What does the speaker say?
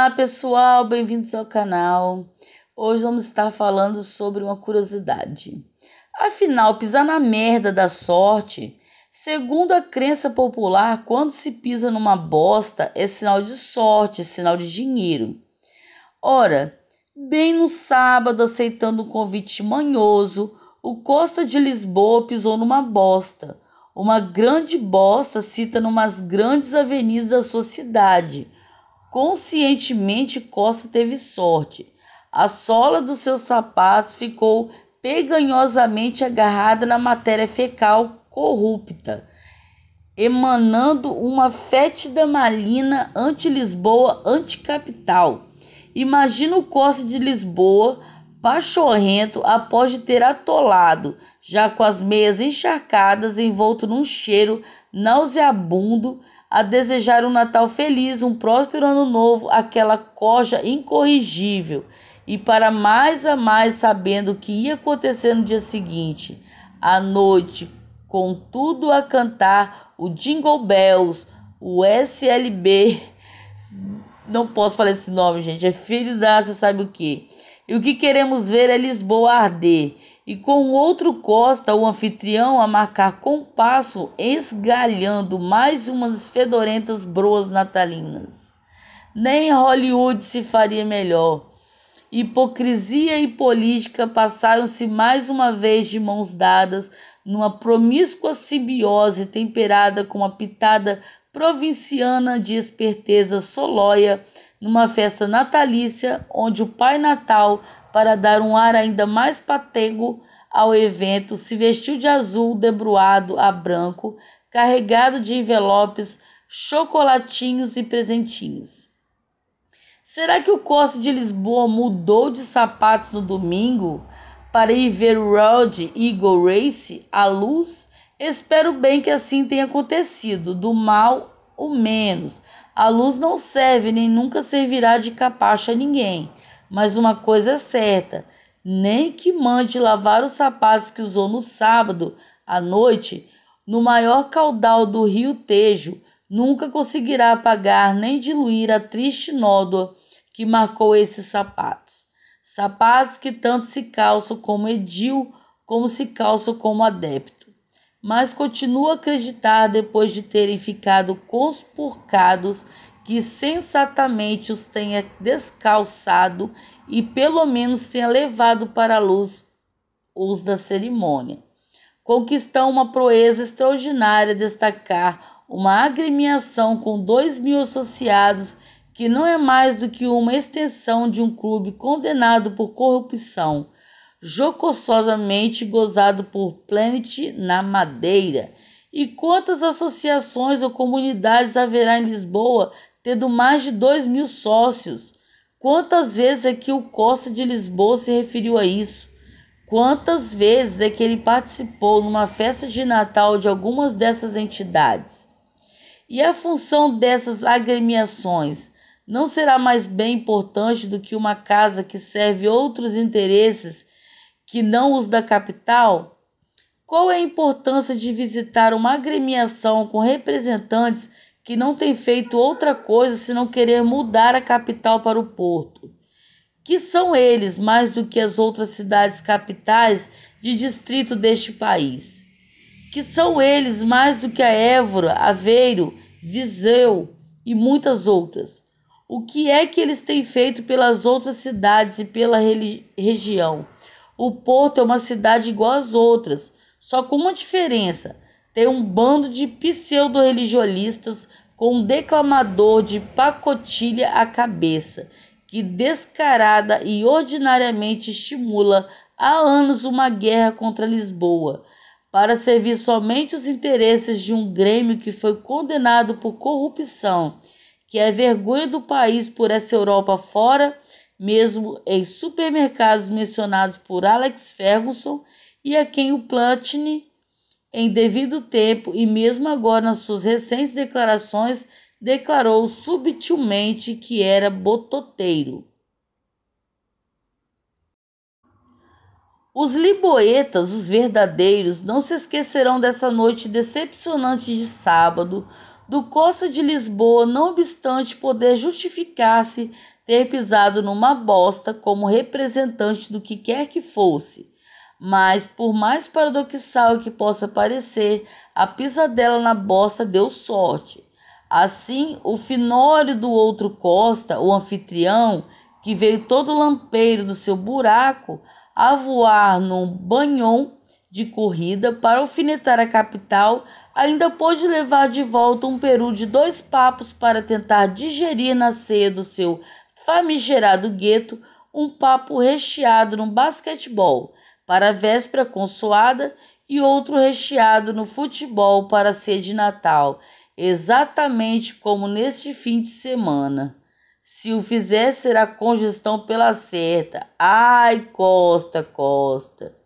Olá pessoal, bem-vindos ao canal. Hoje vamos estar falando sobre uma curiosidade. Afinal, pisar na merda da sorte, segundo a crença popular, quando se pisa numa bosta é sinal de sorte, é sinal de dinheiro. Ora, bem no sábado, aceitando um convite manhoso, o Costa de Lisboa pisou numa bosta. Uma grande bosta cita numas grandes avenidas da sua cidade Conscientemente, Costa teve sorte. A sola dos seus sapatos ficou peganhosamente agarrada na matéria fecal corrupta, emanando uma fétida malina anti-Lisboa, anti-capital. Imagina o Costa de Lisboa Pachorrento, após de ter atolado, já com as meias encharcadas, envolto num cheiro nauseabundo, a desejar um Natal feliz, um próspero ano novo, aquela coja incorrigível, e para mais a mais sabendo o que ia acontecer no dia seguinte, à noite, com tudo a cantar, o Jingle Bells, o SLB, não posso falar esse nome, gente, é filho da, você sabe o que e o que queremos ver é Lisboa arder, e com o outro Costa, o anfitrião, a marcar compasso, esgalhando mais umas fedorentas broas natalinas. Nem Hollywood se faria melhor. Hipocrisia e política passaram-se mais uma vez de mãos dadas numa promíscua simbiose temperada com uma pitada provinciana de esperteza solóia numa festa natalícia onde o Pai Natal, para dar um ar ainda mais patego ao evento, se vestiu de azul debruado a branco, carregado de envelopes, chocolatinhos e presentinhos. Será que o Corte de Lisboa mudou de sapatos no domingo para ir ver o Road Eagle Race à luz? Espero bem que assim tenha acontecido. Do mal o menos. A luz não serve nem nunca servirá de capacho a ninguém. Mas uma coisa é certa: nem que mande lavar os sapatos que usou no sábado à noite, no maior caudal do rio Tejo, nunca conseguirá apagar nem diluir a triste nódoa que marcou esses sapatos. Sapatos que tanto se calçam como edil, como se calçam como adepto mas continua a acreditar depois de terem ficado conspurcados que sensatamente os tenha descalçado e pelo menos tenha levado para a luz os da cerimônia. Conquistou uma proeza extraordinária destacar uma agremiação com dois mil associados que não é mais do que uma extensão de um clube condenado por corrupção jocosamente gozado por Planet na Madeira. E quantas associações ou comunidades haverá em Lisboa tendo mais de 2 mil sócios? Quantas vezes é que o Costa de Lisboa se referiu a isso? Quantas vezes é que ele participou numa festa de Natal de algumas dessas entidades? E a função dessas agremiações não será mais bem importante do que uma casa que serve outros interesses que não os da capital? Qual é a importância de visitar uma agremiação com representantes que não têm feito outra coisa senão querer mudar a capital para o porto? Que são eles mais do que as outras cidades capitais de distrito deste país? Que são eles mais do que a Évora, Aveiro, Viseu e muitas outras? O que é que eles têm feito pelas outras cidades e pela região? O Porto é uma cidade igual às outras, só com uma diferença: tem um bando de pseudo-religiolistas com um declamador de pacotilha à cabeça, que descarada e ordinariamente estimula há anos uma guerra contra Lisboa, para servir somente os interesses de um Grêmio que foi condenado por corrupção, que é vergonha do país por essa Europa fora mesmo em supermercados mencionados por Alex Ferguson e a quem o Platini, em devido tempo e mesmo agora nas suas recentes declarações, declarou subtilmente que era bototeiro. Os liboetas, os verdadeiros, não se esquecerão dessa noite decepcionante de sábado, do Costa de Lisboa, não obstante poder justificar-se ter pisado numa bosta como representante do que quer que fosse. Mas, por mais paradoxal que possa parecer, a pisadela na bosta deu sorte. Assim, o finório do outro Costa, o anfitrião, que veio todo lampeiro do seu buraco, a voar num banhão de corrida para alfinetar a capital, ainda pôde levar de volta um peru de dois papos para tentar digerir na ceia do seu famigerado gueto um papo recheado no basquetebol para a véspera consoada e outro recheado no futebol para a ceia de Natal, exatamente como neste fim de semana. Se o fizer, será congestão pela certa. Ai, Costa, Costa.